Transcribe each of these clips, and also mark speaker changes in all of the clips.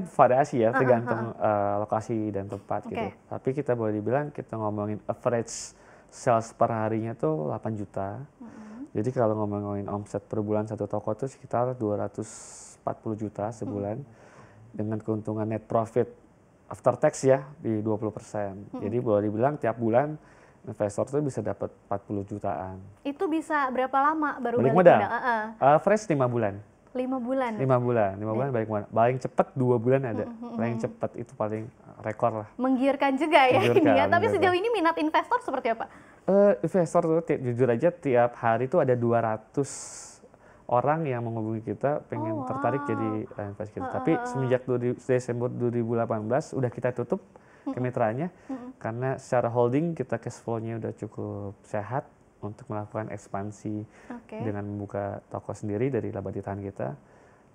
Speaker 1: sebenarnya variasi ya tergantung uh, lokasi dan tempat okay. gitu. Tapi kita boleh dibilang kita ngomongin average sales per harinya tuh 8 juta. Uh -huh. Jadi kalau ngomongin omset per bulan satu toko tuh sekitar 240 juta sebulan uh -huh. dengan keuntungan net profit after tax ya di 20%. Uh -huh. Jadi boleh dibilang tiap bulan investor tuh bisa dapat 40 jutaan.
Speaker 2: Itu bisa berapa lama baru balik, balik modal? Uh,
Speaker 1: uh, fresh 5 bulan
Speaker 2: lima bulan lima
Speaker 1: bulan lima bulan balik mana paling cepat dua bulan ada hmm, paling cepat itu paling rekor lah
Speaker 2: menggiurkan juga ya menggiurkan, ini ya tapi menggiurkan. sejauh ini minat investor seperti apa
Speaker 1: uh, investor tuh jujur aja tiap hari itu ada dua ratus orang yang menghubungi kita pengen oh, wow. tertarik jadi uh, investor kita uh, tapi semenjak ribu Desember belas udah kita tutup kemitraannya karena secara holding kita cash flow-nya udah cukup sehat untuk melakukan ekspansi okay. dengan membuka toko sendiri dari laba ditahan kita.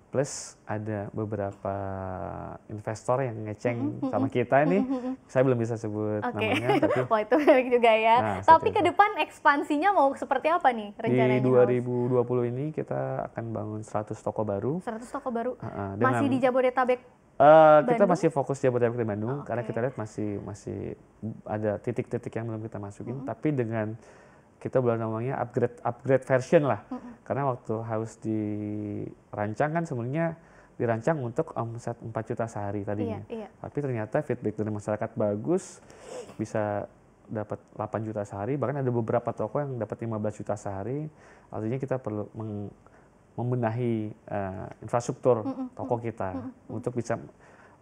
Speaker 1: Plus ada beberapa investor yang ngeceng mm-hmm. sama mm-hmm. kita nih. Mm-hmm, mm-hmm. Saya belum bisa sebut okay. namanya. Tapi,
Speaker 2: Wah itu menarik juga ya. Nah, tapi ke depan ekspansinya mau seperti apa nih rencananya?
Speaker 1: Di 2020 ini kita akan bangun 100 toko baru. 100
Speaker 2: toko baru? Uh, dengan, Masih di Jabodetabek
Speaker 1: Uh, kita masih fokus Jabodetabek di Bandung okay. karena kita lihat masih masih ada titik-titik yang belum kita masukin, mm -hmm. tapi dengan kita belum namanya upgrade upgrade version lah. Mm -hmm. Karena waktu harus dirancang kan sebenarnya dirancang untuk omset 4 juta sehari tadinya. Iya, iya. Tapi ternyata feedback dari masyarakat bagus, bisa dapat 8 juta sehari, bahkan ada beberapa toko yang dapat 15 juta sehari. Artinya kita perlu membenahi uh, infrastruktur mm -hmm. toko kita mm -hmm. untuk bisa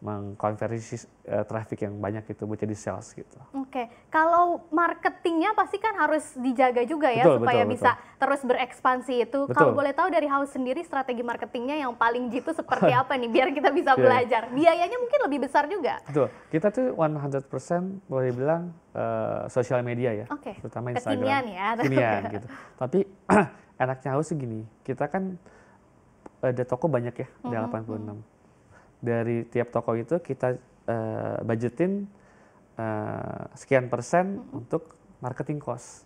Speaker 1: mengkonversi uh, traffic yang banyak itu menjadi sales gitu.
Speaker 2: Oke, okay. kalau marketingnya pasti kan harus dijaga juga ya betul, supaya betul, bisa betul. terus berekspansi itu. Betul. Kalau boleh tahu dari House sendiri strategi marketingnya yang paling jitu seperti apa nih biar kita bisa yeah. belajar. Biayanya mungkin lebih besar juga.
Speaker 1: Betul, kita tuh 100% boleh bilang uh, eh, sosial media ya, okay. terutama Instagram. Kekinian ya. Kekinian gitu. Tapi enaknya House segini, kita kan ada toko banyak ya, mm -hmm. ada 86 dari tiap toko itu kita uh, budgetin uh, sekian persen hmm. untuk marketing cost.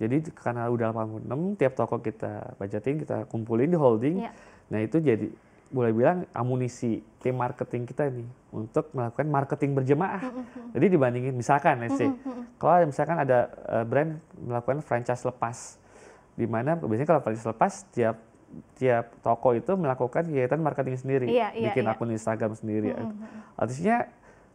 Speaker 1: Jadi karena udah 86 tiap toko kita budgetin, kita kumpulin di holding. Yeah. Nah, itu jadi boleh bilang amunisi tim marketing kita ini untuk melakukan marketing berjemaah. Mm -hmm. Jadi dibandingin misalkan mm -hmm. kalau misalkan ada eh, brand melakukan franchise lepas di mana biasanya kalau franchise lepas tiap tiap toko itu melakukan kegiatan marketing sendiri, iya, iya, bikin iya. akun Instagram sendiri. Mm -hmm. Artinya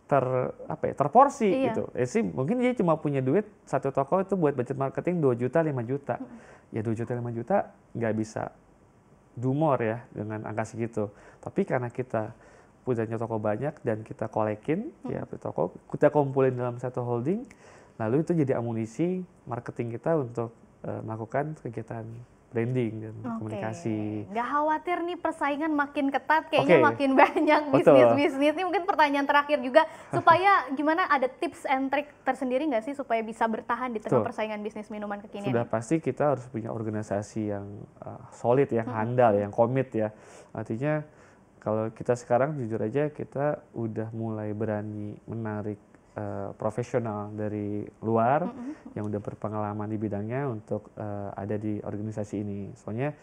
Speaker 1: ter apa ya terporsi iya. gitu. Eh sih mungkin dia cuma punya duit satu toko itu buat budget marketing 2 juta 5 juta. Mm Ya 2 juta 5 juta nggak bisa dumor ya dengan angka segitu. Tapi karena kita punya toko banyak dan kita kolekin mm -hmm. toko, kita kumpulin dalam satu holding, lalu itu jadi amunisi marketing kita untuk eh, melakukan kegiatan branding dan
Speaker 2: okay. komunikasi. Gak khawatir nih persaingan makin ketat, kayaknya okay. makin banyak bisnis-bisnis. Ini mungkin pertanyaan terakhir juga, supaya gimana ada tips and trick tersendiri nggak sih supaya bisa bertahan di tengah persaingan bisnis minuman kekinian? Sudah
Speaker 1: pasti kita harus punya organisasi yang uh, solid, yang hmm. handal, yang komit ya. Artinya kalau kita sekarang jujur aja kita udah mulai berani menarik Eh, profesional dari luar mm -hmm. yang udah berpengalaman di bidangnya untuk uh, ada di organisasi ini. Soalnya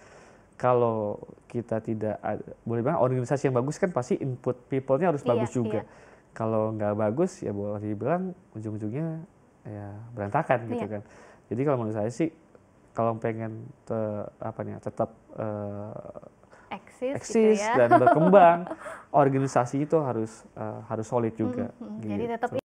Speaker 1: kalau kita tidak ada, boleh bilang organisasi yang bagus kan pasti input people-nya harus iya, bagus juga. Iya. Kalau nggak bagus ya boleh dibilang ujung-ujungnya ya berantakan gitu iya. kan. Jadi kalau menurut saya sih kalau pengen te, apa nih ya, tetap uh,
Speaker 2: eh, eksis, eksis gitu ya. dan berkembang
Speaker 1: organisasi itu harus uh, harus solid juga. Mm -hmm. gitu. Jadi tetap